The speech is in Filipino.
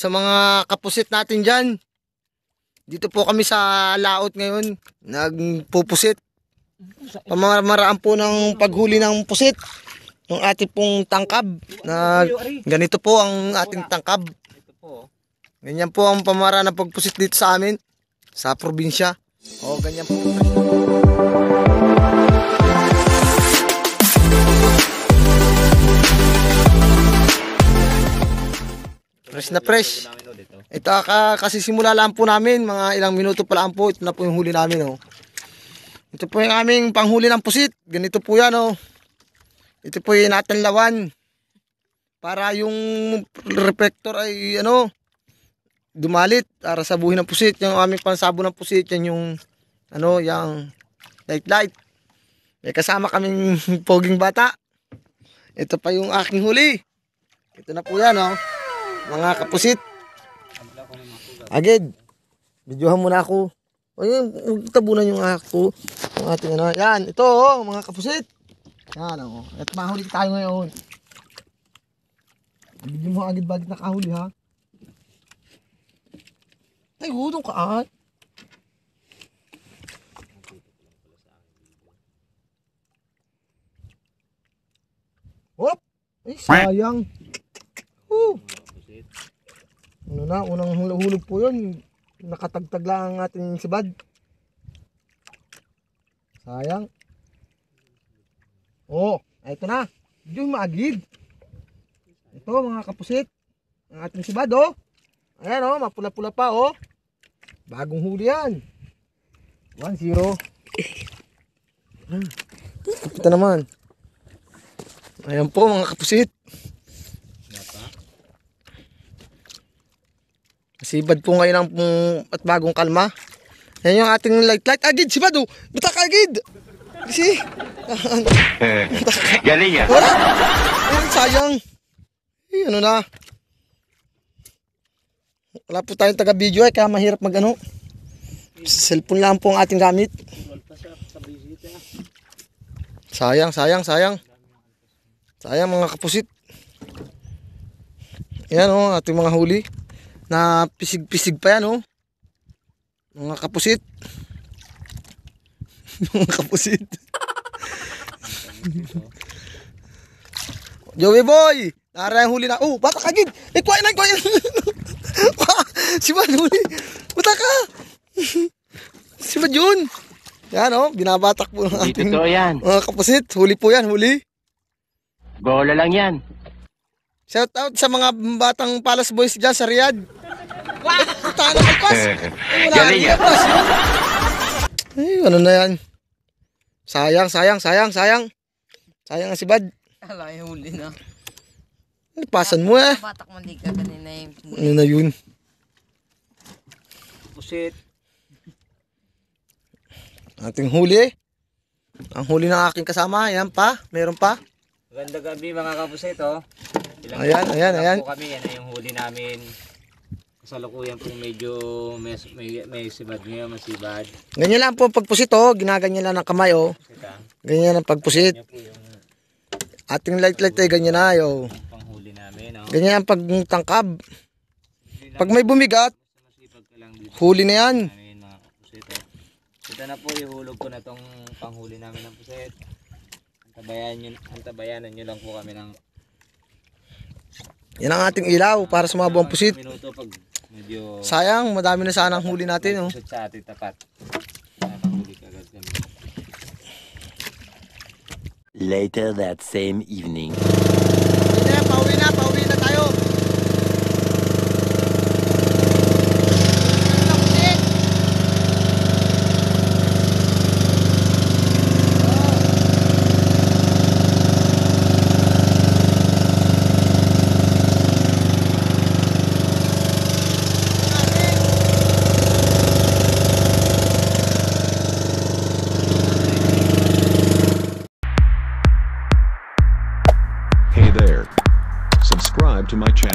sa mga kapusit natin dyan. Dito po kami sa laot ngayon, nagpupusit. Pamamaraan po ng paghuli ng pusit ng ating pong tangkab na ganito po ang ating tangkab. Ganyan po ang pamamaraan ng pagpusit dito sa amin sa probinsya. O ganyan po. Fresh na fresh. Ito ka, kasi simula lang po namin, mga ilang minuto pa lang po, ito na po yung huli namin. Oh. Ito po yung aming panghuli ng pusit. Ganito po yan. Oh. Ito po yung natin lawan. Para yung reflector ay ano, dumalit para sabuhin ng pusit. Yung aming pansabo ng pusit, yan yung ano, yung light light. May kasama kaming poging bata. Ito pa yung aking huli. Ito na po yan, oh mga kapusit. Agad, videohan muna ako. Ayun, huwag tabunan yung ako. Ang ating ano. Yan, ito oh, mga kapusit. Yan oh. At mahuli tayo ngayon. Bigyan mo agad bagit nakahuli ha. Ay, hudong ka ah. Whoop! Ay, sayang. Ano na, unang hulog po yun. Nakatagtag lang ang ating sibad. Sayang. Oh, ito na. Diyo maagid. Ito mga kapusit. Ang ating sibad oh. Ayan oh, mapula-pula pa oh. Bagong huli yan. 1-0. Kita naman. Ayan po mga kapusit. Sibad po ngayon ang at bagong kalma. Yan yung ating light light. Agid, sibad oh! Butak agid! Kasi... Ah, ano? eh, galing yan. Wala! Ayan, sayang. Ay, eh, ano na. Wala po tayong taga-video eh, kaya mahirap mag-ano. Cellphone lang po ang ating gamit. Sayang, sayang, sayang. Sayang mga kapusit. Yan o, oh, ating mga huli na pisig-pisig pa yan, oh. Mga kapusit. mga kapusit. Joey boy! Nara yung huli na. Oh, bata ka, Gid! Eh, kuwain na, kuwain Si Juan, huli. Bata ka! si Juan yun. Yan, oh. Binabatak po ng ating Dito yan. mga kapusit. Huli po yan, huli. Bola lang yan. Shout out sa mga batang Palace Boys dyan sa Riyadh. Galing yan. Ay, ah. eh, ano na yan? Sayang, sayang, sayang, sayang. Sayang si Bad. Ala, huli na. Eh, pasan mo eh. Batak mo di ka kanina yung... Ano na yun? Pusit. Ating huli. Ang huli ng aking kasama. Ayan pa. Meron pa. Maganda gabi mga kapusit oh. Ilang ayan, ayan, ayan. Kami, yan ay yung huli namin kasalukuyan po medyo may, may, may sibad ngayon, masibad. Ganyan lang po pagpusit oh, ginaganyan lang ng kamay oh. Ah. Ganyan ang pagpusit. Ating light light eh, ay ganyan na eh, oh. yo. Panghuli namin oh. Ganyan ang pagtangkab. Pag may bumigat, huli na yan. Oh. Ito na po, ihulog ko na tong panghuli namin ng pusit. Antabayan nyo, antabayanan nyo lang po kami ng yan ang ating ilaw para sa mga buwang pusit. Minuto pag Medyo... Sayang, madami na sana sanang huli natin. Oh. Sa ating tapat. Later that same evening. Hindi na, pauwi na, pauwi to my channel.